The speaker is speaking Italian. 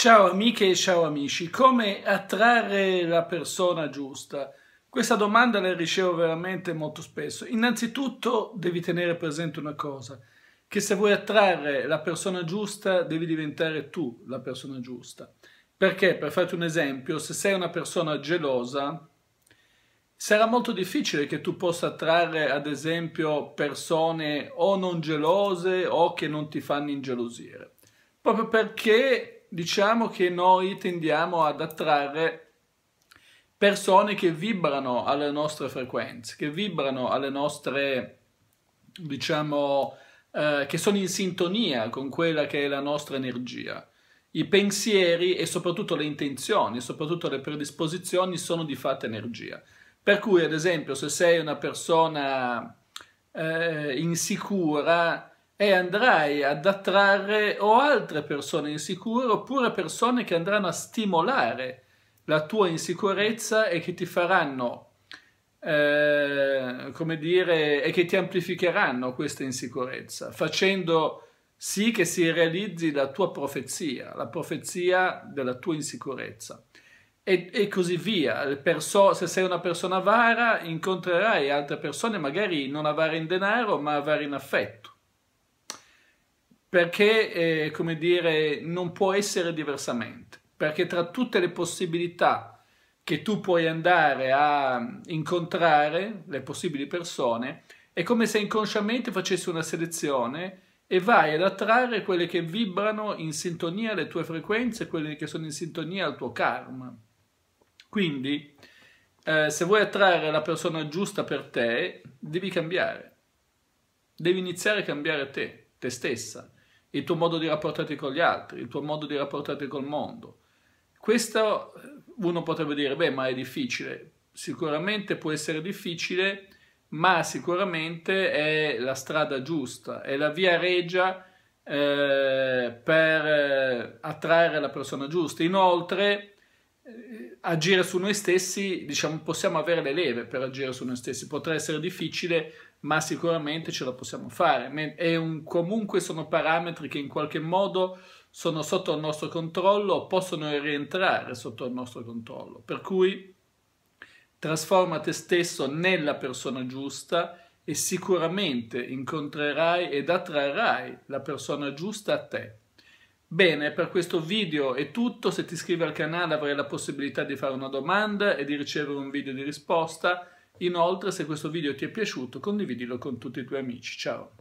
Ciao amiche e ciao amici, come attrarre la persona giusta? Questa domanda la ricevo veramente molto spesso. Innanzitutto devi tenere presente una cosa, che se vuoi attrarre la persona giusta devi diventare tu la persona giusta. Perché, per farti un esempio, se sei una persona gelosa, sarà molto difficile che tu possa attrarre, ad esempio, persone o non gelose o che non ti fanno ingelosire. Proprio perché diciamo che noi tendiamo ad attrarre persone che vibrano alle nostre frequenze, che vibrano alle nostre, diciamo, eh, che sono in sintonia con quella che è la nostra energia. I pensieri e soprattutto le intenzioni, soprattutto le predisposizioni sono di fatto energia. Per cui, ad esempio, se sei una persona eh, insicura, e andrai ad attrarre o altre persone insicure oppure persone che andranno a stimolare la tua insicurezza e che ti faranno, eh, come dire, e che ti amplificheranno questa insicurezza, facendo sì che si realizzi la tua profezia, la profezia della tua insicurezza. E, e così via. Perso- se sei una persona avara, incontrerai altre persone magari non avare in denaro, ma avare in affetto perché, eh, come dire, non può essere diversamente, perché tra tutte le possibilità che tu puoi andare a incontrare, le possibili persone, è come se inconsciamente facessi una selezione e vai ad attrarre quelle che vibrano in sintonia alle tue frequenze, quelle che sono in sintonia al tuo karma. Quindi, eh, se vuoi attrarre la persona giusta per te, devi cambiare. Devi iniziare a cambiare te, te stessa il tuo modo di rapportarti con gli altri, il tuo modo di rapportarti col mondo. Questo eh, uno potrebbe dire, beh, ma è difficile. Sicuramente può essere difficile, ma sicuramente è la strada giusta, è la via regia eh, per eh, attrarre la persona giusta. Inoltre, eh, agire su noi stessi, diciamo, possiamo avere le leve per agire su noi stessi. Potrà essere difficile, ma sicuramente ce la possiamo fare. È comunque sono parametri che in qualche modo sono sotto il nostro controllo o possono rientrare sotto il nostro controllo. Per cui trasforma te stesso nella persona giusta e sicuramente incontrerai ed attrarrai la persona giusta a te. Bene, per questo video è tutto, se ti iscrivi al canale avrai la possibilità di fare una domanda e di ricevere un video di risposta Inoltre se questo video ti è piaciuto condividilo con tutti i tuoi amici. Ciao!